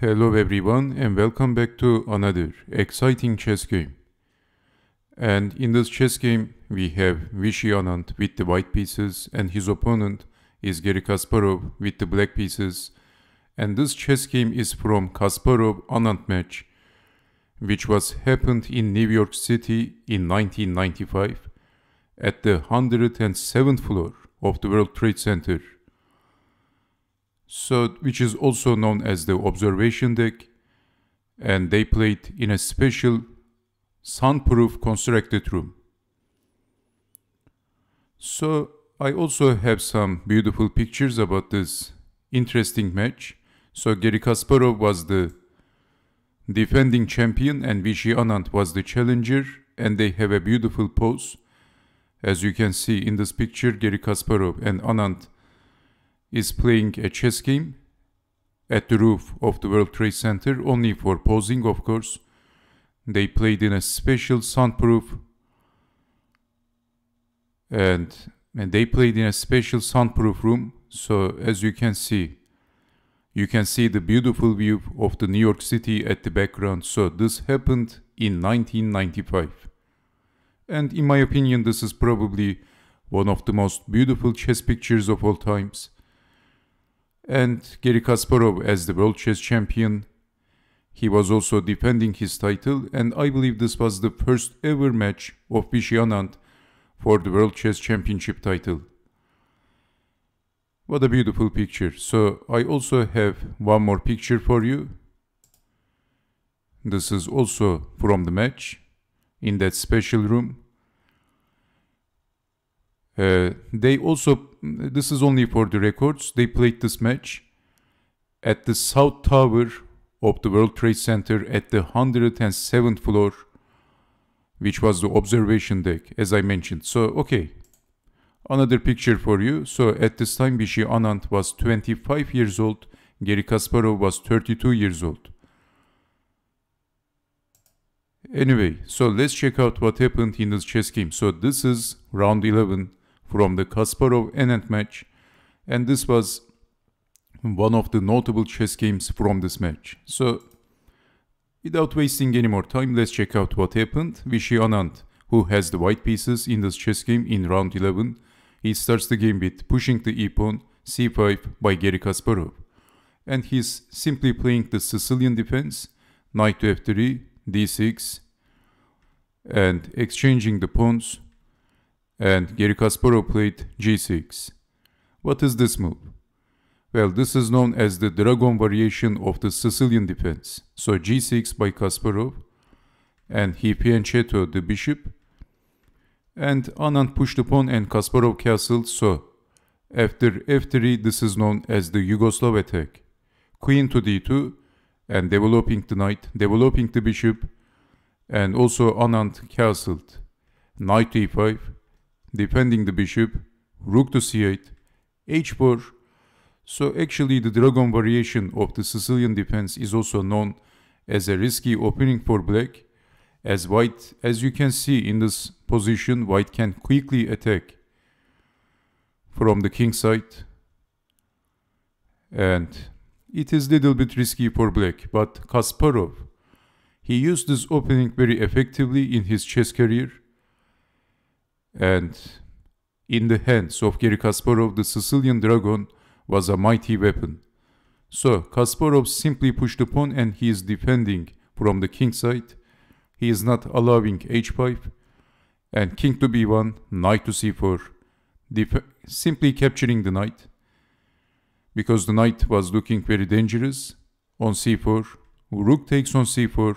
Hello everyone and welcome back to another exciting chess game. And in this chess game we have Vishy Anand with the white pieces and his opponent is Gary Kasparov with the black pieces. And this chess game is from Kasparov Anand match which was happened in New York City in 1995 at the 107th floor of the World Trade Center so which is also known as the observation deck and they played in a special soundproof constructed room so i also have some beautiful pictures about this interesting match so gary kasparov was the defending champion and Vishy Anand was the challenger and they have a beautiful pose. As you can see in this picture, Gary Kasparov and Anand is playing a chess game at the roof of the World Trade Center, only for posing, of course. They played in a special soundproof, and, and they played in a special soundproof room. So as you can see, you can see the beautiful view of the New York City at the background. So this happened in 1995. And in my opinion, this is probably one of the most beautiful chess pictures of all times and Gary Kasparov as the world chess champion. He was also defending his title and I believe this was the first ever match of Vishyanand for the world chess championship title. What a beautiful picture. So I also have one more picture for you. This is also from the match in that special room. Uh, they also, this is only for the records, they played this match at the South Tower of the World Trade Center at the 107th floor, which was the observation deck, as I mentioned. So, okay, another picture for you. So, at this time, Bishi Anand was 25 years old, Gary Kasparov was 32 years old. Anyway, so let's check out what happened in this chess game. So, this is round 11 from the Kasparov Anand match, and this was one of the notable chess games from this match. So, without wasting any more time, let's check out what happened. Vishy Anand, who has the white pieces in this chess game in round 11, he starts the game with pushing the e pawn c5 by Gary Kasparov. And he's simply playing the Sicilian defense, knight to f3, d6, and exchanging the pawns and Gary Kasparov played g6. What is this move? Well, this is known as the dragon variation of the Sicilian defense. So g6 by Kasparov and he pianchetto the bishop. And Anand pushed the pawn and Kasparov castled so. After f3 this is known as the Yugoslav attack. Queen to d2 and developing the knight, developing the bishop and also Anand castled. Knight e5 defending the bishop, rook to c8, h4. So actually the dragon variation of the Sicilian defense is also known as a risky opening for black as white as you can see in this position white can quickly attack from the king side and it is little bit risky for black but Kasparov he used this opening very effectively in his chess career and in the hands of Gary Kasparov, the Sicilian dragon was a mighty weapon. So Kasparov simply pushed the pawn and he is defending from the king side. He is not allowing h5 and king to b1, knight to c4, simply capturing the knight. Because the knight was looking very dangerous on c4, rook takes on c4,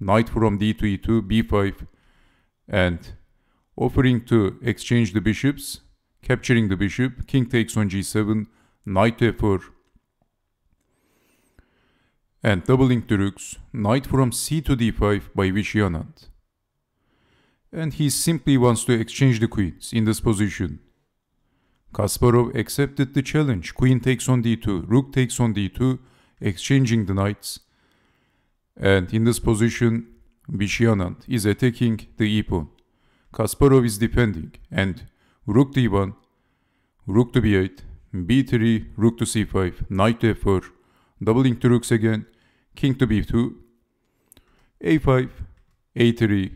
knight from d to e2, b5 and offering to exchange the bishops, capturing the bishop, king takes on g7, knight f4, and doubling the rooks, knight from c to d5 by Vishyanath. And he simply wants to exchange the queens in this position. Kasparov accepted the challenge, queen takes on d2, rook takes on d2, exchanging the knights. And in this position, Vishyanand is attacking the e-pawn. Kasparov is defending, and rook d1, rook to b8, b3, rook to c5, knight to f4, doubling to rooks again, king to b2, a5, a3,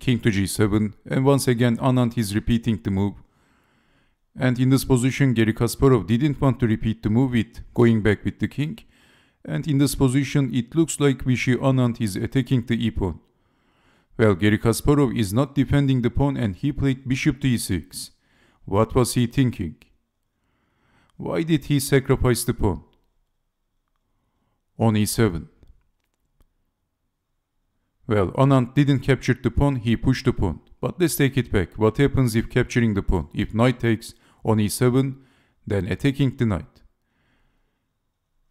king to g7, and once again Anand is repeating the move. And in this position Gary Kasparov didn't want to repeat the move with going back with the king, and in this position it looks like Vichy Anand is attacking the e-pawn. Well, Gary Kasparov is not defending the pawn and he played bishop d6. What was he thinking? Why did he sacrifice the pawn? On e7. Well, Anand didn't capture the pawn, he pushed the pawn. But let's take it back. What happens if capturing the pawn? If knight takes on e7, then attacking the knight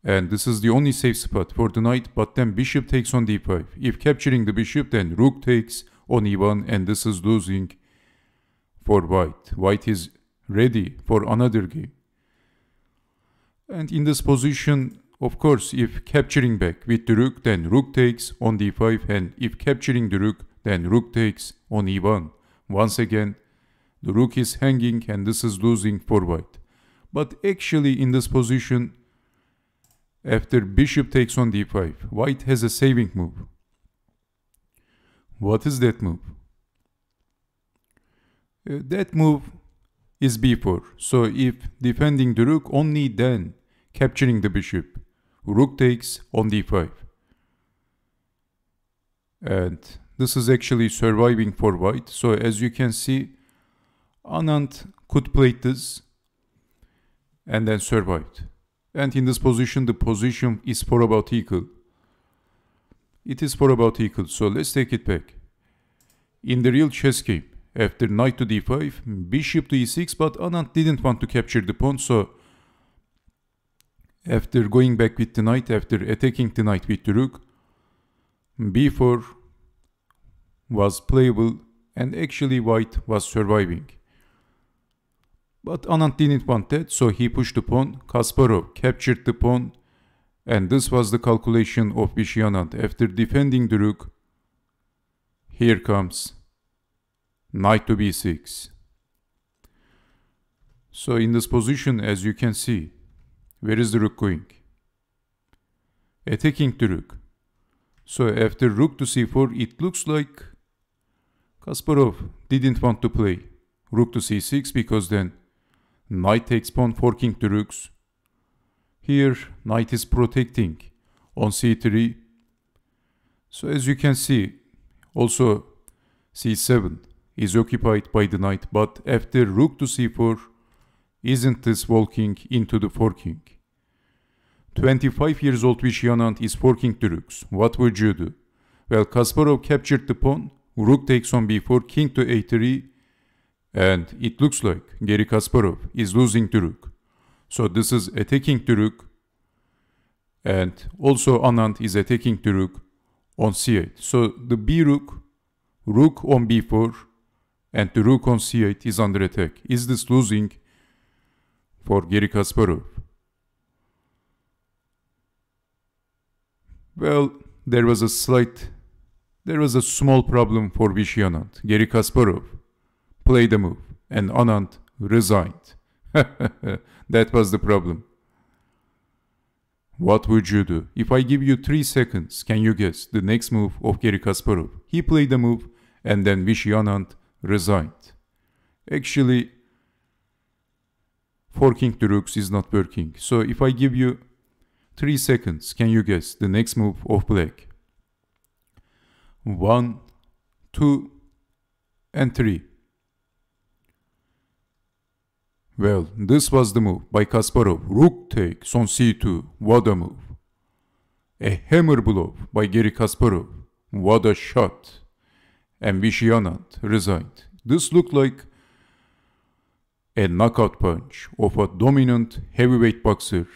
and this is the only safe spot for the knight, but then bishop takes on d5. If capturing the bishop, then rook takes on e1, and this is losing for white. White is ready for another game. And in this position, of course, if capturing back with the rook, then rook takes on d5, and if capturing the rook, then rook takes on e1. Once again, the rook is hanging and this is losing for white. But actually in this position, after bishop takes on d5. White has a saving move. What is that move? Uh, that move is b4. So if defending the rook, only then capturing the bishop. Rook takes on d5. And this is actually surviving for white. So as you can see, Anand could play this and then survived. And in this position, the position is for about equal. It is for about equal, so let's take it back. In the real chess game, after knight to d5, bishop to e6, but Anand didn't want to capture the pawn, so after going back with the knight, after attacking the knight with the rook, b4 was playable and actually white was surviving. But Anand didn't want that, so he pushed the pawn. Kasparov captured the pawn. And this was the calculation of Vishyanath. After defending the rook, here comes knight to b6. So in this position, as you can see, where is the rook going? Attacking the rook. So after rook to c4, it looks like Kasparov didn't want to play rook to c6 because then knight takes pawn for king to rooks. Here, knight is protecting on c3. So as you can see, also c7 is occupied by the knight, but after rook to c4, isn't this walking into the forking? 25 years old Vishyanath is forking the rooks. What would you do? Well, Kasparov captured the pawn, rook takes on b4, king to a3, and it looks like Gary Kasparov is losing to rook. So this is attacking to rook. And also Anand is attacking to rook on c8. So the b rook, rook on b4, and the rook on c8 is under attack. Is this losing for Gary Kasparov? Well, there was a slight, there was a small problem for Vishy Anand. Gary Kasparov played the move, and Anand resigned. that was the problem. What would you do? If I give you 3 seconds, can you guess the next move of Gary Kasparov? He played the move and then Vishy Anand resigned. Actually, forking the rooks is not working. So if I give you 3 seconds, can you guess the next move of black? 1, 2 and 3. Well, this was the move by Kasparov. Rook takes on c2. What a move. A hammer blow by Gary Kasparov. What a shot. And Vishyanand resigned. This looked like a knockout punch of a dominant heavyweight boxer.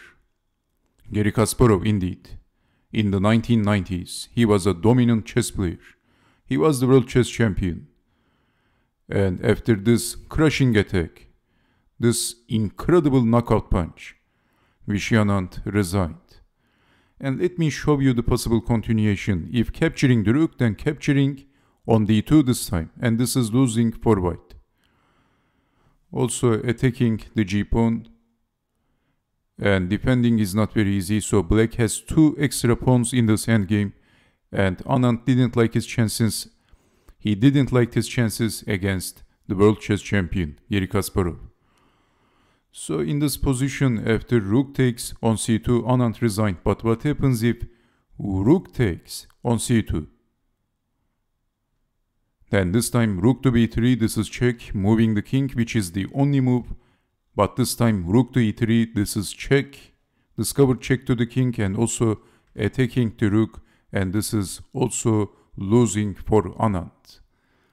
Gary Kasparov indeed. In the 1990s, he was a dominant chess player. He was the world chess champion. And after this crushing attack, this incredible knockout punch. Anand resigned. And let me show you the possible continuation. If capturing the rook, then capturing on d2 this time. And this is losing for white. Also attacking the g-pawn. And defending is not very easy. So black has two extra pawns in this endgame. And Anand didn't like his chances. He didn't like his chances against the world chess champion, Yuri Kasparov. So in this position, after rook takes, on c2, Anand resigned. But what happens if rook takes on c2? Then this time rook to b3, this is check, moving the king, which is the only move. But this time rook to e3, this is check, discover check to the king and also attacking the rook. And this is also losing for Anand.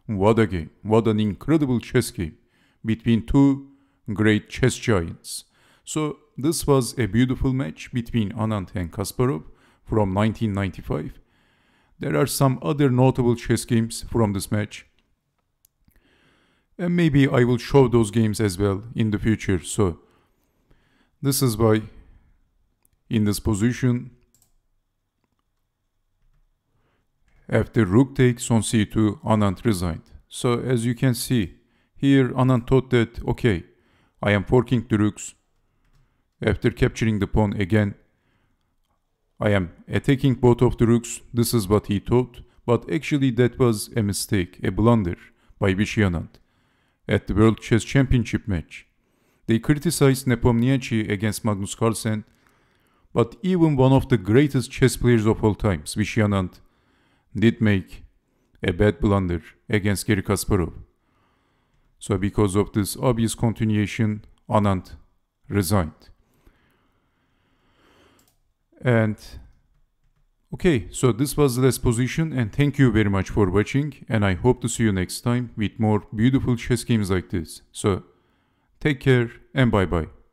What a game, what an incredible chess game between two great chess giants. So this was a beautiful match between Anand and Kasparov from 1995. There are some other notable chess games from this match. And maybe I will show those games as well in the future. So this is why in this position after rook takes on c2 Anand resigned. So as you can see here Anand thought that okay I am forking the rooks. After capturing the pawn again, I am attacking both of the rooks. This is what he thought, but actually that was a mistake, a blunder by Vishyanand. At the World Chess Championship match, they criticized Nepomniachtchi against Magnus Carlsen, but even one of the greatest chess players of all times, Vishyanand, did make a bad blunder against Gary Kasparov. So because of this obvious continuation, Anand resigned. And okay, so this was the last position and thank you very much for watching and I hope to see you next time with more beautiful chess games like this. So take care and bye bye.